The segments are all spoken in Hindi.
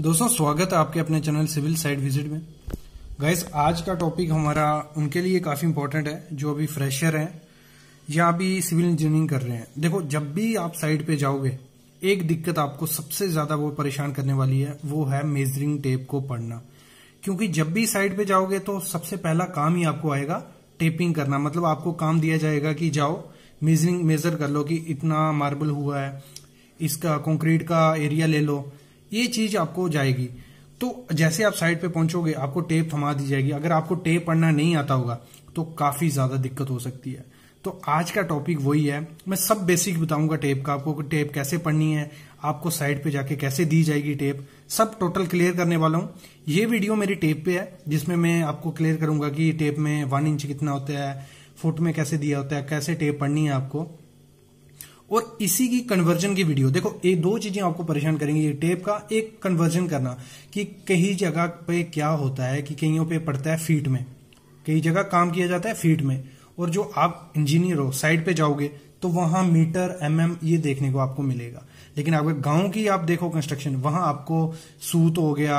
दोस्तों स्वागत है आपके अपने चैनल सिविल साइड विजिट में गाइस आज का टॉपिक हमारा उनके लिए काफ़ी इंपॉर्टेंट है जो अभी फ्रेशर हैं या अभी सिविल इंजीनियरिंग कर रहे हैं देखो जब भी आप साइड पे जाओगे एक दिक्कत आपको सबसे ज़्यादा वो परेशान करने वाली है वो है मेजरिंग टेप को पढ़ना क्योंकि जब भी साइड पे जाओगे तो सबसे पहला काम ही आपको आएगा टेपिंग करना मतलब आपको काम दिया जाएगा कि जाओ मेजरिंग मेजर कर लो कि इतना मार्बल हुआ है इसका कंक्रीट का एरिया ले लो ये चीज आपको जाएगी तो जैसे आप साइड पे पहुंचोगे आपको टेप थमा दी जाएगी अगर आपको टेप पढ़ना नहीं आता होगा तो काफी ज्यादा दिक्कत हो सकती है तो आज का टॉपिक वही है मैं सब बेसिक बताऊंगा टेप का आपको टेप कैसे पढ़नी है आपको साइड पे जाके कैसे दी जाएगी टेप सब टोटल क्लियर करने वाला हूं ये वीडियो मेरी टेप पे है जिसमें मैं आपको क्लियर करूंगा कि टेप में वन इंच कितना होता है फुट में कैसे दिया होता है कैसे टेप पढ़नी है आपको और इसी की कन्वर्जन की वीडियो देखो ये दो चीजें आपको परेशान करेंगी ये टेप का एक कन्वर्जन करना कि कहीं जगह पे क्या होता है कि कहीं पे पड़ता है फीट में कई जगह काम किया जाता है फीट में और जो आप इंजीनियर हो साइड पे जाओगे तो वहां मीटर एमएम mm ये देखने को आपको मिलेगा लेकिन अगर गांव की आप देखो कंस्ट्रक्शन वहां आपको सूत हो गया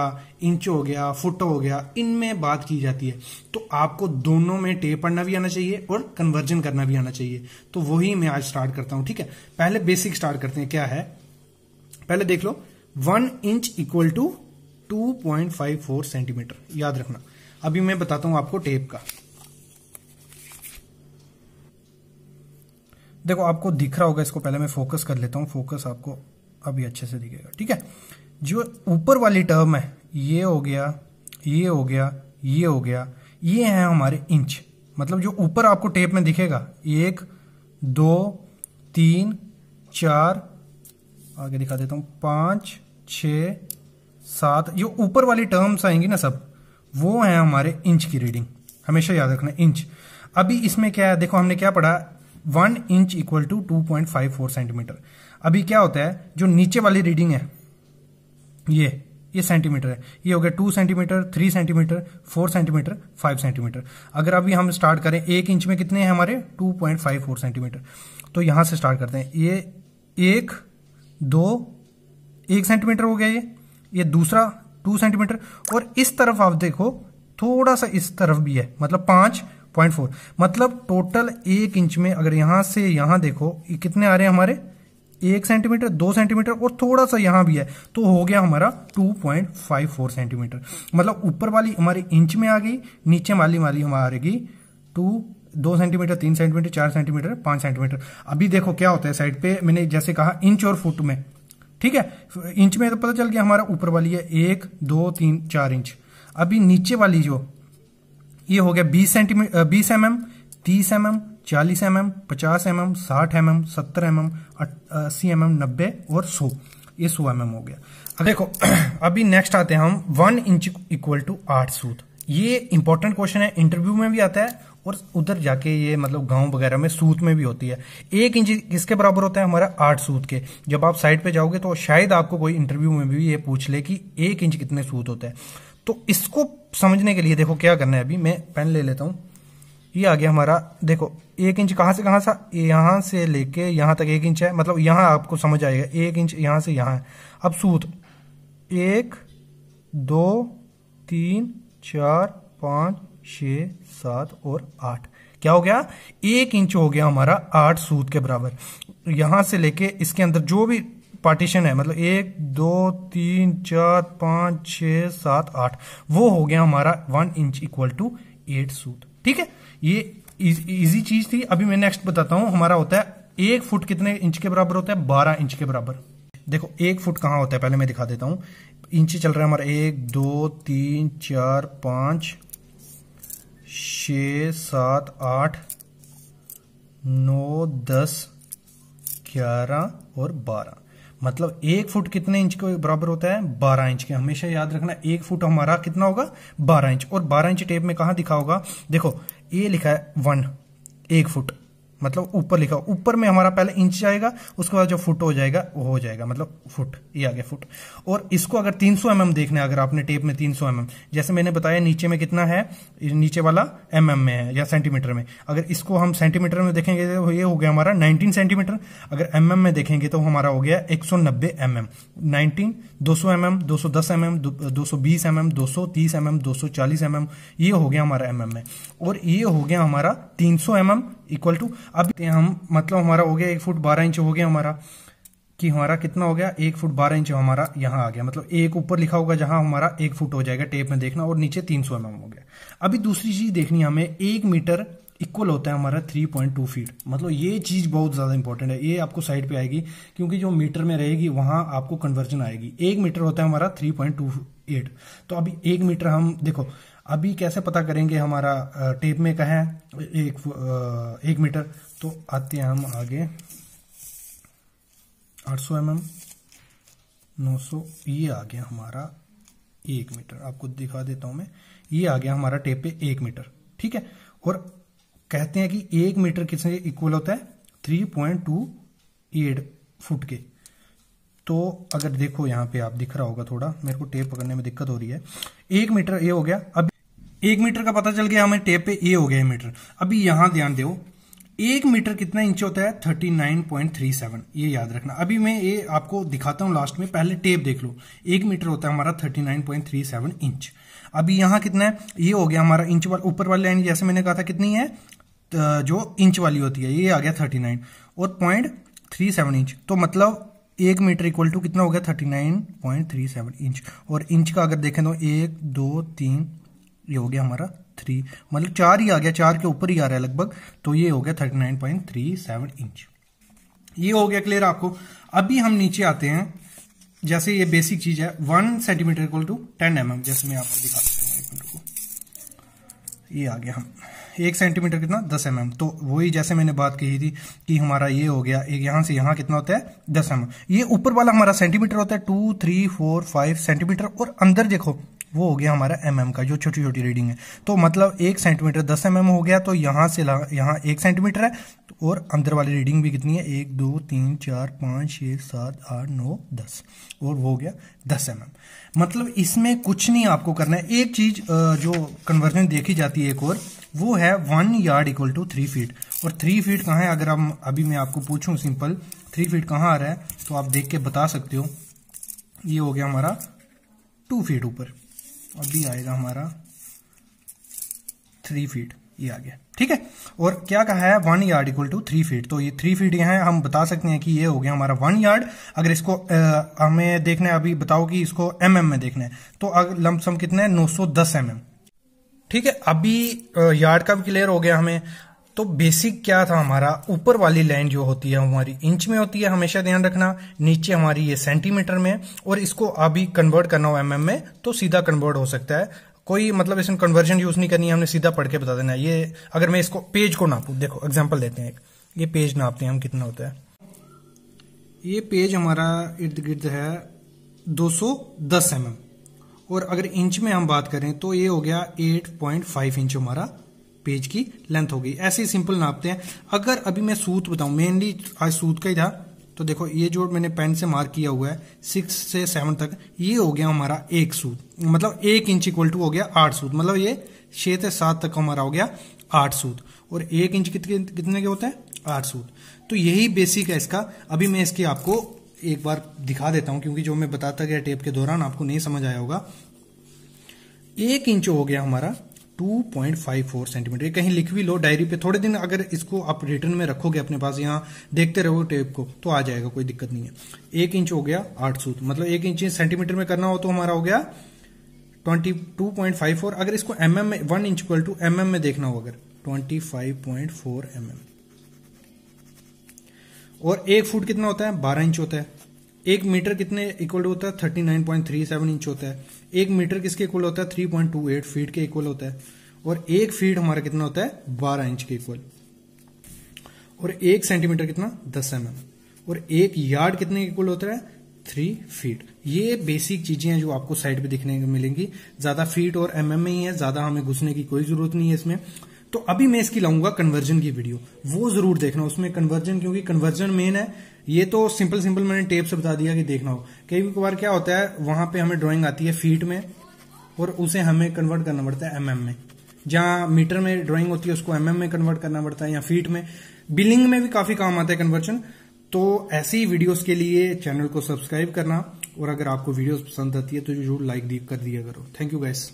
इंच हो गया फुट हो गया इनमें बात की जाती है तो आपको दोनों में टेप पढ़ना भी आना चाहिए और कन्वर्जन करना भी आना चाहिए तो वही मैं आज स्टार्ट करता हूं ठीक है पहले बेसिक स्टार्ट करते हैं क्या है पहले देख लो one inch equal to two centimetre याद रखना अभी मैं बताता हूं आपको टेप का देखो आपको दिख रहा होगा इसको पहले मैं फोकस कर लेता हूँ फोकस आपको अभी अच्छे से दिखेगा ठीक है जो ऊपर वाली टर्म है ये हो गया ये हो गया ये हो गया ये है हमारे इंच मतलब जो ऊपर आपको टेप में दिखेगा एक दो तीन चार आगे दिखा देता हूँ पाँच छ सात जो ऊपर वाली टर्म्स आएंगी ना सब वो है हमारे इंच की रीडिंग हमेशा याद रखना इंच अभी इसमें क्या है देखो हमने क्या पढ़ा one inch equal to two point five four centimetre अभी क्या होता है जो नीचे वाली रीडिंग है ये ये सेंटीमीटर है ये हो गया two centimetre three centimetre four centimetre five centimetre अगर अभी हम स्टार्ट करें एक इंच में कितने हैं हमारे two point five four centimetre तो यहां से स्टार्ट करते हैं ये एक दो एक सेंटीमीटर हो गया ये ये दूसरा टू सेंटीमीटर और इस तरफ आप देखो थोड़ा सा इस तरफ भी है मतलब पांच पॉइंट फोर मतलब टोटल एक इंच में अगर यहां से यहां देखो कितने आ रहे हैं हमारे एक सेंटीमीटर दो सेंटीमीटर और थोड़ा सा यहां भी है तो हो गया हमारा 2.54 सेंटीमीटर मतलब ऊपर वाली हमारी इंच में आ गई नीचे वाली वाली हमारी गई टू दो सेंटीमीटर तीन सेंटीमीटर चार सेंटीमीटर पांच सेंटीमीटर अभी देखो क्या होता है साइड पे मैंने जैसे कहा इंच और फुट में ठीक है इंच में तो पता चल गया हमारा ऊपर वाली है एक दो तीन चार इंच अभी नीचे वाली जो ये हो गया बीस सेंटीमीटर बीस एम एम तीस एम एम चालीस एम एम पचास एम एम साठ एम एम सत्तर एम एम अस्सी एम एम नब्बे और सो ये सो एम एम हो गया अब देखो अभी नेक्स्ट आते हैं हम वन इंच इक्वल टू आठ सूत ये इंपॉर्टेंट क्वेश्चन है इंटरव्यू में भी आता है और उधर जाके ये मतलब गांव वगैरह में सूत में भी होती है एक इंच किसके बराबर होता है हमारा आठ सूत के जब आप साइड पे जाओगे तो शायद आपको कोई इंटरव्यू में भी ये पूछ ले कि एक इंच कितने सूत होते हैं तो इसको समझने के लिए देखो क्या करना है अभी मैं पेन ले लेता हूं ये आ गया हमारा देखो एक इंच कहां से कहां सा यहां से लेके यहां तक एक इंच है मतलब यहां आपको समझ आएगा एक इंच यहां से यहां है अब सूत एक दो तीन चार पांच छ सात और आठ क्या हो गया एक इंच हो गया हमारा आठ सूत के बराबर यहां से लेके इसके अंदर जो भी पार्टीशन है मतलब एक दो तीन चार पांच छ सात आठ वो हो गया हमारा one inch equal to eight सूट ठीक है ये इजी चीज थी अभी मैं नेक्स्ट बताता हूं हमारा होता है एक फुट कितने इंच के बराबर होता है बारह इंच के बराबर देखो एक फुट कहां होता है पहले मैं दिखा देता हूं इंच चल रहा है हमारा एक दो तीन चार पांच छ सात आठ नौ दस ग्यारह और बारह मतलब एक फुट कितने इंच के बराबर होता है बारह इंच के हमेशा याद रखना एक फुट हमारा कितना होगा बारह इंच और बारह इंच टेप में कहा दिखा होगा देखो ये लिखा है वन एक फुट मतलब ऊपर लिखा ऊपर में हमारा पहले इंच जाएगा उसके बाद जो फुट हो जाएगा वो हो जाएगा मतलब फुट ये आ गया फुट और इसको अगर 300 सौ mm देखना अगर आपने टेप में 300 सौ mm जैसे मैंने बताया नीचे में कितना है नीचे वाला एम mm में है या सेंटीमीटर में अगर इसको हम सेंटीमीटर में देखेंगे तो ये हो गया हमारा नाइनटीन सेंटीमीटर अगर एम mm में देखेंगे तो हमारा हो गया एक सौ नब्बे एम एम नाइनटीन दो सौ एम एम दो सौ दस एम एम दो सौ बीस एम एम दो सौ तीस एम एम दो सौ चालीस एम एम ये हो गया हमारा एम एम में और ये हो गया हमारा तीन सौ एम एम इक्वल टू अब हम मतलब हमारा हो गया एक फुट बारह इंच हो गया हमारा कि हमारा कितना हो गया एक फुट बारह इंच हमारा यहाँ आ गया मतलब एक ऊपर लिखा होगा जहां हमारा एक फुट हो जाएगा टेप में देखना और नीचे तीन सौ एम हो गया अभी दूसरी चीज देखनी हमें एक मीटर इक्वल होता है हमारा 3.2 फीट मतलब ये चीज बहुत ज्यादा इंपॉर्टेंट है ये आपको साइड पे आएगी क्योंकि जो मीटर में रहेगी वहां आपको कन्वर्जन आएगी एक मीटर होता है हमारा 3.28 तो अभी एक मीटर हम देखो अभी कैसे पता करेंगे हमारा टेप में कहा है एक एक मीटर तो आते हैं हम आगे 800 सौ mm, 900 ये आ गया हमारा एक मीटर आपको दिखा देता हूं मैं ये आ गया हमारा टेप पे एक मीटर ठीक है और कहते हैं कि एक मीटर किसने इक्वल होता है three point two eight foot के तो अगर देखो यहां पे आप दिख रहा होगा थोड़ा मेरे को टेप पकड़ने में दिक्कत हो रही है एक मीटर ये हो गया अभी एक मीटर का पता चल गया हमें टेप पे ए हो गया मीटर अभी यहां ध्यान दो एक मीटर कितना इंच होता है 39.37 ये याद रखना अभी मैं ये आपको दिखाता हूं लास्ट में पहले टेप देख लो एक मीटर होता है हमारा 39.37 इंच अभी यहां कितना है ये हो गया हमारा इंच वाला ऊपर वाली लाइन जैसे मैंने कहा था कितनी है जो इंच वाली होती है ये आ गया 39 और पॉइंट थ्री सेवन इंच तो मतलब एक मीटर इक्वल टू कितना हो गया thirty nine point three seven inch और इंच का अगर देखें तो एक दो तीन ये हो गया हमारा थ्री मतलब चार ही आ गया चार के ऊपर ही आ रहा है लगभग तो ये हो गया thirty nine point three seven inch ये हो गया क्लियर आपको अभी हम नीचे आते हैं जैसे ये बेसिक चीज है one centimetre equal to ten M M जैसे मैं आपको दिखा देता हूँ एक मिनट को ये आ गया हम एक सेंटीमीटर कितना दस एम mm। एम तो वही जैसे मैंने बात कही थी कि हमारा ये हो गया एक यहां से यहां कितना होता है दस एम mm। ये ऊपर वाला हमारा सेंटीमीटर होता है two three four five centimetre और अंदर देखो वो हो गया हमारा एम mm का जो छोटी छोटी रीडिंग है तो मतलब एक सेंटीमीटर दस एम mm हो गया तो यहाँ से यहाँ एक सेंटीमीटर है और अंदर वाली रीडिंग भी कितनी है एक दो तीन चार पाँच छः सात आठ नौ दस और वो हो गया दस एम mm. मतलब इसमें कुछ नहीं आपको करना है एक चीज जो कन्वर्जन देखी जाती है एक और वो है one yard equal to three feet और थ्री फीट कहाँ है अगर हम अभी मैं आपको पूछूं सिंपल थ्री फीट कहाँ आ रहा है तो आप देख के बता सकते हो ये हो गया हमारा टू फीट ऊपर अभी आएगा हमारा थ्री फीट ये आ गया ठीक है और क्या कहा है one yard equal to three feet तो ये थ्री फीट यहाँ हम बता सकते हैं कि ये हो गया हमारा वन यार्ड अगर इसको आ, हमें देखना है अभी बताओ कि इसको एम mm में देखना है तो लमसम कितना है नौ सौ दस एम mm। एम ठीक है अभी यार्ड का भी क्लियर हो गया हमें तो बेसिक क्या था हमारा ऊपर वाली लाइन जो होती है हमारी इंच में होती है हमेशा ध्यान रखना नीचे हमारी ये सेंटीमीटर में और इसको अभी कन्वर्ट करना हो एमएम mm में तो सीधा कन्वर्ट हो सकता है कोई मतलब इसमें कन्वर्जन यूज नहीं करनी है हमने सीधा पढ़ के बता देना है ये अगर मैं इसको पेज को नापू देखो एग्जाम्पल देते हैं एक ये पेज नापते हैं हम कितना होता है ये पेज हमारा इर्द गिर्द है 210 सौ mm. और अगर इंच में हम बात करें तो ये हो गया 8.5 इंच हमारा पेज की लेंथ होगी ऐसे ही सिंपल नापते हैं अगर अभी मैं सूत बताऊं मेनली आज सूत का ही था तो देखो ये जो मैंने पेन से मार्क किया हुआ है सिक्स से सेवन तक ये हो गया हमारा एक सूत मतलब एक इंच इक्वल टू हो गया आठ सूत मतलब ये छह से सात तक हमारा हो गया आठ सूत और एक इंच कितने कितने के होते हैं आठ सूत तो यही बेसिक है इसका अभी मैं इसकी आपको एक बार दिखा देता हूं क्योंकि जो मैं बताता गया टेप के दौरान आपको नहीं समझ आया होगा एक इंच हो गया हमारा 2.54 सेंटीमीटर कहीं लिख भी लो डायरी पे थोड़े दिन अगर इसको आप रिटर्न में रखोगे अपने पास यहाँ देखते रहो टेप को तो आ जाएगा कोई दिक्कत नहीं है एक इंच हो गया आठ सूत मतलब एक इंच सेंटीमीटर में करना हो तो हमारा हो गया 22.54 अगर इसको एम mm में one inch equal to M में देखना हो अगर 25.4 mm और एक फुट कितना होता है बारह इंच होता है एक मीटर कितने इक्वल होता है thirty nine point three seven inch होता है एक मीटर किसके इक्वल होता है three point two eight feet के इक्वल होता है और एक फीट हमारा कितना होता है बारह इंच के इक्वल और एक सेंटीमीटर कितना दस एम mm। और एक यार्ड कितने इक्वल होता है थ्री फीट ये बेसिक चीजें हैं जो आपको साइड पे दिखने को मिलेंगी ज्यादा फीट और एमएम mm में ही है ज्यादा हमें घुसने की कोई जरूरत नहीं है इसमें तो अभी मैं इसकी लाऊंगा कन्वर्जन की वीडियो वो जरूर देखना उसमें कन्वर्जन क्योंकि कन्वर्जन मेन है ये तो सिंपल सिंपल मैंने टेप से बता दिया कि देखना हो कई बार क्या होता है वहां पे हमें ड्राइंग आती है फीट में और उसे हमें कन्वर्ट करना पड़ता है एमएम mm में जहां मीटर में ड्राइंग होती है उसको एमएम mm में कन्वर्ट करना पड़ता है या फीट में बिलिंग में भी काफी काम आता है कन्वर्जन तो ऐसी वीडियोस के लिए चैनल को सब्सक्राइब करना और अगर आपको वीडियोस पसंद आती है तो जरूर लाइक कर दिया करो थैंक यू गैस